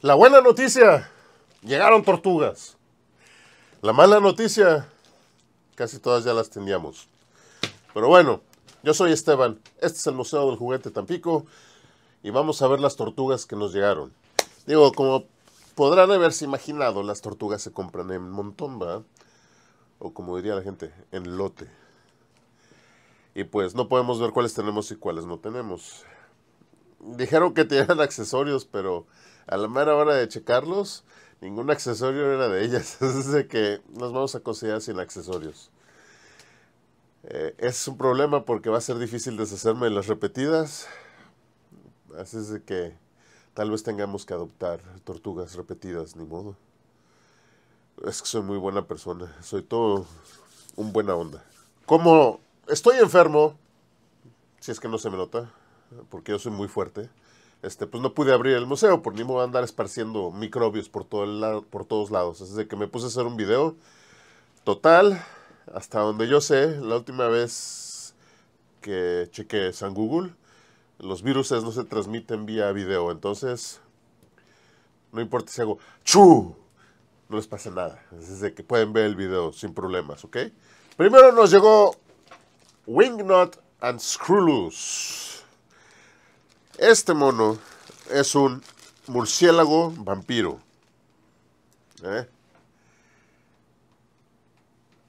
La buena noticia, llegaron tortugas. La mala noticia, casi todas ya las teníamos. Pero bueno, yo soy Esteban, este es el Museo del Juguete Tampico y vamos a ver las tortugas que nos llegaron. Digo, como podrán haberse imaginado, las tortugas se compran en Montomba. O como diría la gente, en lote. Y pues no podemos ver cuáles tenemos y cuáles no tenemos. Dijeron que tenían accesorios, pero a la mera hora de checarlos, ningún accesorio era de ellas. Es de que nos vamos a considerar sin accesorios. Eh, es un problema porque va a ser difícil deshacerme de las repetidas. Así es de que tal vez tengamos que adoptar tortugas repetidas, ni modo. Es que soy muy buena persona, soy todo un buena onda. Como estoy enfermo, si es que no se me nota, porque yo soy muy fuerte este, pues no pude abrir el museo, por ni modo andar esparciendo microbios por, todo por todos lados. Así que me puse a hacer un video total, hasta donde yo sé, la última vez que chequeé San Google, los viruses no se transmiten vía video, entonces no importa si hago chu, no les pasa nada. Así que pueden ver el video sin problemas, ¿ok? Primero nos llegó Wingnut and Screw Loose. Este mono es un murciélago vampiro. ¿Eh?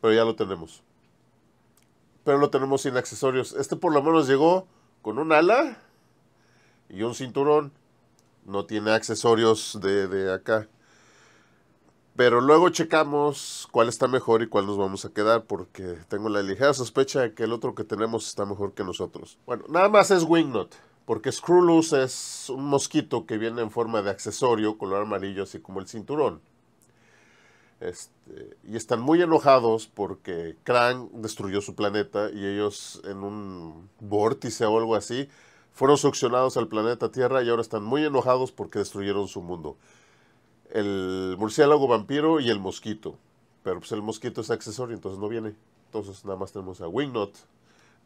Pero ya lo tenemos. Pero lo tenemos sin accesorios. Este por lo menos llegó con un ala y un cinturón. No tiene accesorios de, de acá. Pero luego checamos cuál está mejor y cuál nos vamos a quedar. Porque tengo la ligera sospecha de que el otro que tenemos está mejor que nosotros. Bueno, nada más es Wingnut porque Screwloose es un mosquito que viene en forma de accesorio, color amarillo, así como el cinturón. Este, y están muy enojados porque Krang destruyó su planeta y ellos en un vórtice o algo así fueron succionados al planeta Tierra y ahora están muy enojados porque destruyeron su mundo. El murciélago vampiro y el mosquito. Pero pues el mosquito es accesorio, entonces no viene. Entonces nada más tenemos a Wingnut,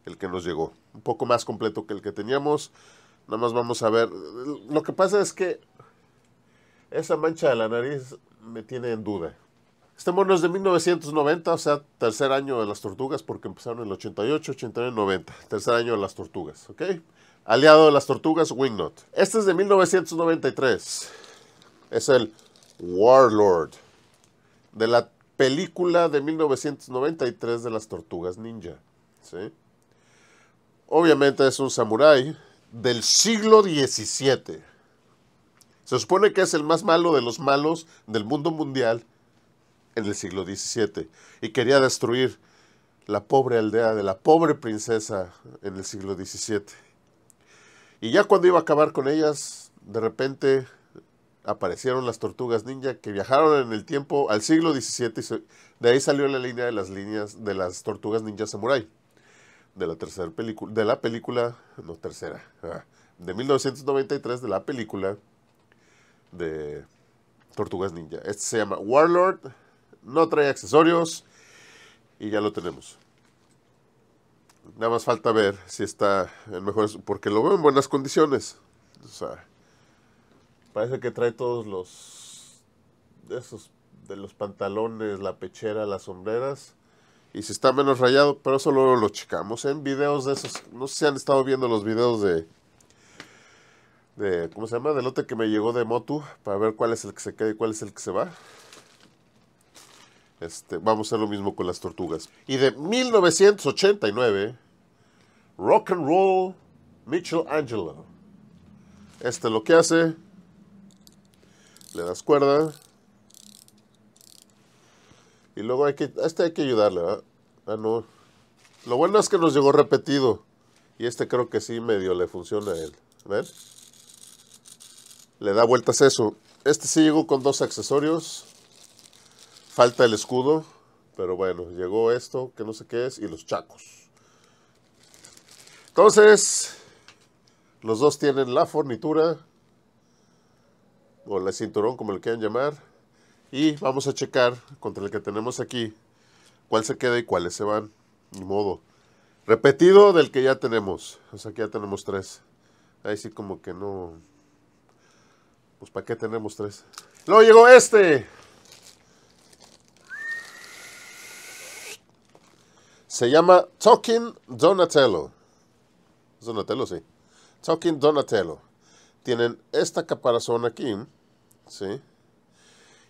el que nos llegó. Un poco más completo que el que teníamos. Nada más vamos a ver. Lo que pasa es que esa mancha de la nariz me tiene en duda. Este mono es de 1990, o sea, tercer año de las tortugas, porque empezaron en el 88, 89, 90. Tercer año de las tortugas, ¿ok? Aliado de las tortugas, Wingnut. Este es de 1993. Es el Warlord. De la película de 1993 de las tortugas ninja, ¿sí? obviamente es un samurái del siglo XVII. Se supone que es el más malo de los malos del mundo mundial en el siglo XVII y quería destruir la pobre aldea de la pobre princesa en el siglo XVII. Y ya cuando iba a acabar con ellas, de repente aparecieron las tortugas ninja que viajaron en el tiempo al siglo XVII y de ahí salió la línea de las líneas de las tortugas ninja samurai de la tercera película, de la película, no tercera, ah, de 1993 de la película de Tortugas Ninja. Este se llama Warlord, no trae accesorios y ya lo tenemos. Nada más falta ver si está en mejores, porque lo veo en buenas condiciones. O sea, parece que trae todos los, esos, de los pantalones, la pechera, las sombreras y si está menos rayado, pero eso luego lo checamos en videos de esos. No sé si han estado viendo los videos de, de ¿cómo se llama? Del lote que me llegó de Motu para ver cuál es el que se queda y cuál es el que se va. Este, vamos a hacer lo mismo con las tortugas. Y de 1989, Rock and Roll Michelangelo. Este lo que hace, le das cuerda, y luego hay que, este hay que ayudarle, Ah, no. Lo bueno es que nos llegó repetido. Y este creo que sí medio le funciona a él. ¿Ven? Le da vueltas eso. Este sí llegó con dos accesorios. Falta el escudo. Pero bueno, llegó esto, que no sé qué es, y los chacos. Entonces, los dos tienen la fornitura. O el cinturón, como le quieran llamar. Y vamos a checar contra el que tenemos aquí cuál se queda y cuáles se van. Ni modo. Repetido del que ya tenemos. O sea, aquí ya tenemos tres. Ahí sí como que no... Pues ¿para qué tenemos tres? Luego llegó este. Se llama Talking Donatello. Donatello, sí. Talking Donatello. Tienen esta caparazón aquí. ¿Sí?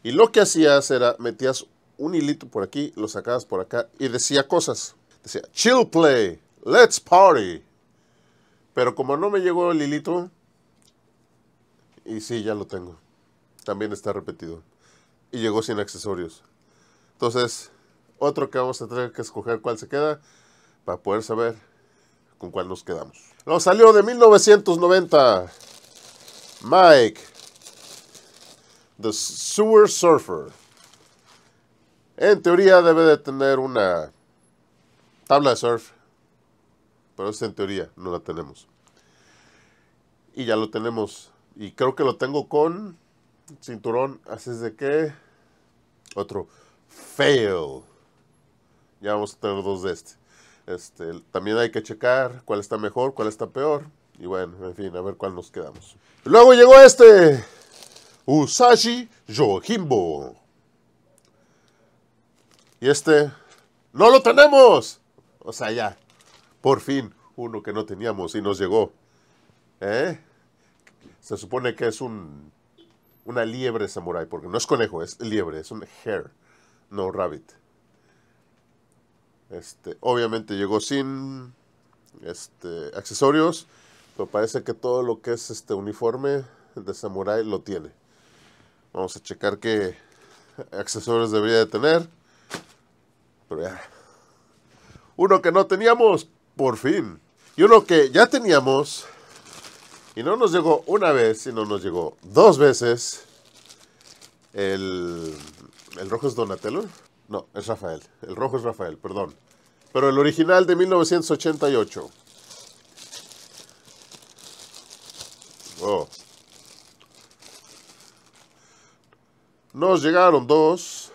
Y lo que hacías era, metías un hilito por aquí, lo sacabas por acá y decía cosas. Decía, chill play, let's party. Pero como no me llegó el hilito, y sí, ya lo tengo. También está repetido. Y llegó sin accesorios. Entonces, otro que vamos a tener que escoger cuál se queda para poder saber con cuál nos quedamos. Lo salió de 1990. Mike The Sewer Surfer. En teoría debe de tener una tabla de surf. Pero es en teoría, no la tenemos. Y ya lo tenemos. Y creo que lo tengo con cinturón. Así es de que... Otro. Fail. Ya vamos a tener dos de este. Este, también hay que checar cuál está mejor, cuál está peor. Y bueno, en fin, a ver cuál nos quedamos. Luego llegó este. Usashi Jojimbo Y este, ¡no lo tenemos! O sea, ya, por fin, uno que no teníamos y nos llegó. ¿Eh? Se supone que es un, una liebre samurai, porque no es conejo, es liebre, es un hare, no rabbit. Este, obviamente llegó sin este, accesorios, pero parece que todo lo que es este uniforme de samurai lo tiene. Vamos a checar qué accesorios debería de tener. Pero ya. Uno que no teníamos, por fin. Y uno que ya teníamos, y no nos llegó una vez, sino nos llegó dos veces. El, el rojo es Donatello. No, es Rafael. El rojo es Rafael, perdón. Pero el original de 1988. Nos llegaron dos.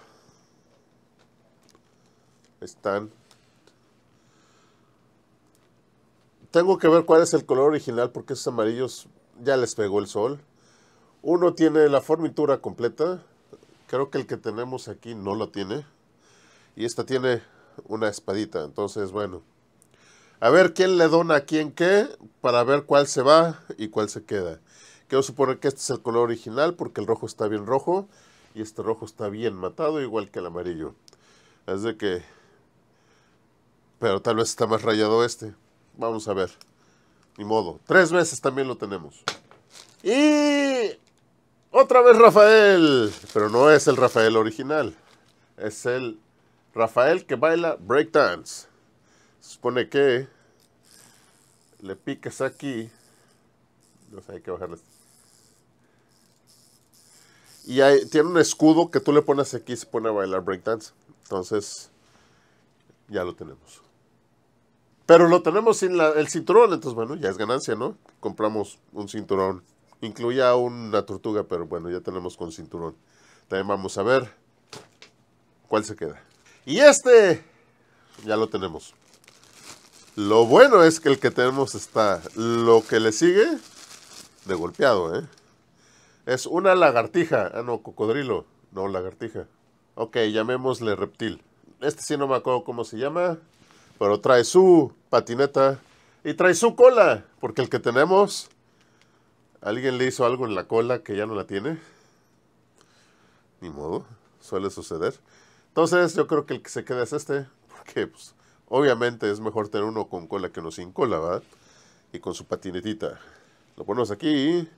Están. Tengo que ver cuál es el color original porque esos amarillos ya les pegó el sol. Uno tiene la formitura completa. Creo que el que tenemos aquí no lo tiene. Y esta tiene una espadita. Entonces, bueno. A ver quién le dona a quién qué para ver cuál se va y cuál se queda. Quiero suponer que este es el color original porque el rojo está bien rojo y este rojo está bien matado, igual que el amarillo. Es de que... Pero tal vez está más rayado este. Vamos a ver. Ni modo. Tres veces también lo tenemos. Y... Otra vez Rafael. Pero no es el Rafael original. Es el Rafael que baila breakdance. Se supone que le picas aquí. No sé, hay que bajarle. Y tiene un escudo que tú le pones aquí y se pone a bailar breakdance. Entonces, ya lo tenemos. Pero lo tenemos sin el cinturón, entonces bueno, ya es ganancia, ¿no? Compramos un cinturón. Incluía una tortuga, pero bueno, ya tenemos con cinturón. También vamos a ver cuál se queda. Y este, ya lo tenemos. Lo bueno es que el que tenemos está, lo que le sigue, de golpeado, ¿eh? Es una lagartija. Ah, no, cocodrilo. No, lagartija. Ok, llamémosle reptil. Este sí no me acuerdo cómo se llama. Pero trae su patineta. Y trae su cola. Porque el que tenemos... Alguien le hizo algo en la cola que ya no la tiene. Ni modo. Suele suceder. Entonces yo creo que el que se queda es este. Porque pues, obviamente es mejor tener uno con cola que uno sin cola, ¿verdad? Y con su patinetita. Lo ponemos aquí.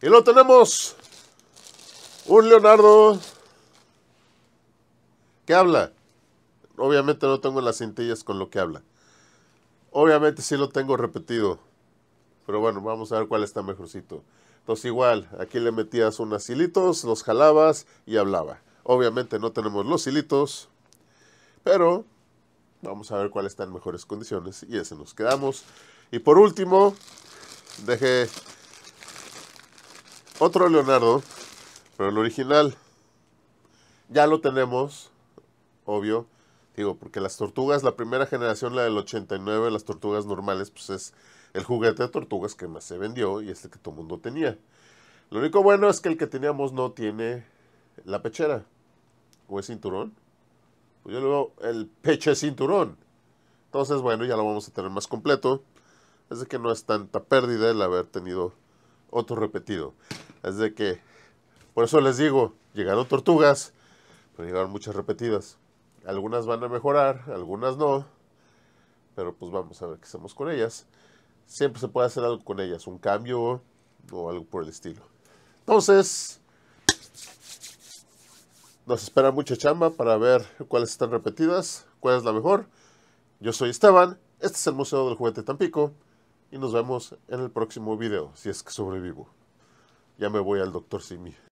Y lo tenemos un Leonardo que habla. Obviamente no tengo las cintillas con lo que habla. Obviamente sí lo tengo repetido. Pero bueno, vamos a ver cuál está mejorcito. Entonces igual, aquí le metías unos hilitos, los jalabas y hablaba. Obviamente no tenemos los hilitos, pero vamos a ver cuál está en mejores condiciones y ese nos quedamos. Y por último, dejé otro Leonardo, pero el original. Ya lo tenemos, obvio. Digo, porque las tortugas, la primera generación, la del 89, las tortugas normales, pues es el juguete de tortugas que más se vendió y este que todo el mundo tenía. Lo único bueno es que el que teníamos no tiene la pechera o el cinturón. Pues yo le veo el peche cinturón. Entonces, bueno, ya lo vamos a tener más completo. de que no es tanta pérdida el haber tenido otro repetido. Es de que, por eso les digo, llegaron tortugas, pero llegaron muchas repetidas. Algunas van a mejorar, algunas no, pero pues vamos a ver qué hacemos con ellas. Siempre se puede hacer algo con ellas, un cambio o algo por el estilo. Entonces, nos espera mucha chamba para ver cuáles están repetidas, cuál es la mejor. Yo soy Esteban, este es el Museo del Juguete Tampico y nos vemos en el próximo video, si es que sobrevivo ya me voy al doctor Simi.